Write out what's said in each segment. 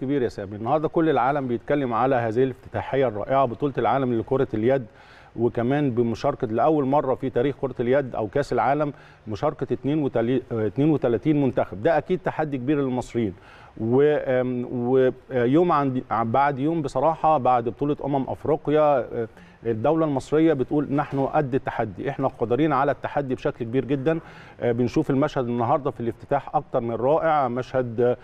كبير يا سامي النهارده كل العالم بيتكلم على هذه الافتتاحيه الرائعه بطوله العالم لكره اليد وكمان بمشاركه لاول مره في تاريخ كره اليد او كاس العالم مشاركه 32 منتخب ده اكيد تحدي كبير للمصريين ويوم بعد يوم بصراحه بعد بطوله امم افريقيا آه، الدوله المصريه بتقول نحن قد التحدي احنا قادرين على التحدي بشكل كبير جدا آه، بنشوف المشهد النهارده في الافتتاح اكتر من رائع مشهد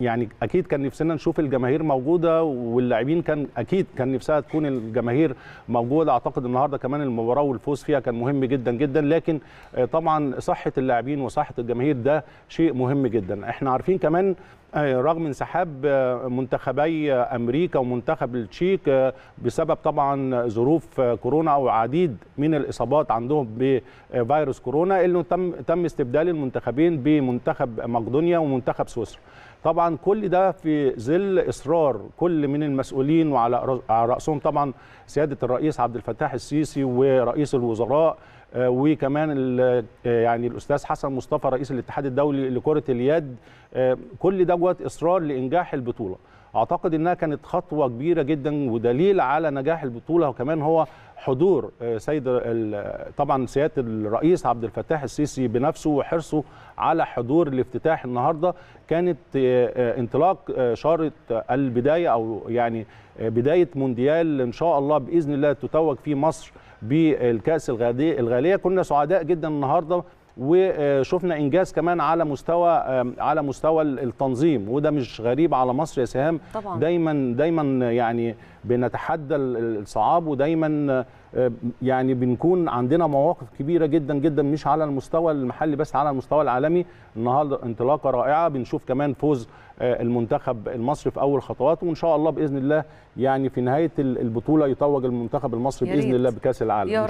يعني اكيد كان نفسنا نشوف الجماهير موجوده واللاعبين كان اكيد كان نفسها تكون الجماهير موجوده اعتقد النهارده كمان المباراه والفوز فيها كان مهم جدا جدا لكن آه، طبعا صحه اللاعبين وصحه الجماهير ده شيء مهم جدا احنا عارفين كمان رغم انسحاب آه، منتخبي آه، امريكا ومنتخب التشيك آه، بسبب طبعا ظروف كورونا او عديد من الاصابات عندهم بفيروس كورونا انه تم تم استبدال المنتخبين بمنتخب مقدونيا ومنتخب سويسرا. طبعا كل ده في ظل اصرار كل من المسؤولين وعلى راسهم طبعا سياده الرئيس عبد الفتاح السيسي ورئيس الوزراء آه، وكمان آه، يعني الاستاذ حسن مصطفى رئيس الاتحاد الدولي لكره اليد آه، كل دوت اصرار لانجاح البطوله اعتقد انها كانت خطوه كبيره جدا ودليل على نجاح البطوله وكمان هو حضور سيد طبعا سياده الرئيس عبد الفتاح السيسي بنفسه وحرصه على حضور الافتتاح النهارده كانت انطلاق شاره البدايه او يعني بدايه مونديال ان شاء الله باذن الله تتوج فيه مصر بالكاس الغاليه كنا سعداء جدا النهارده وشفنا انجاز كمان على مستوى على مستوى التنظيم وده مش غريب على مصر يا سهام طبعا. دايما دايما يعني بنتحدى الصعاب ودايما آه، يعني بنكون عندنا مواقف كبيره جدا جدا مش على المستوى المحلي بس على المستوى العالمي النهارده انطلاقه رائعه بنشوف كمان فوز آه، المنتخب المصري في اول خطواته وان شاء الله باذن الله يعني في نهايه البطوله يتوج المنتخب المصري باذن الله بكاس العالم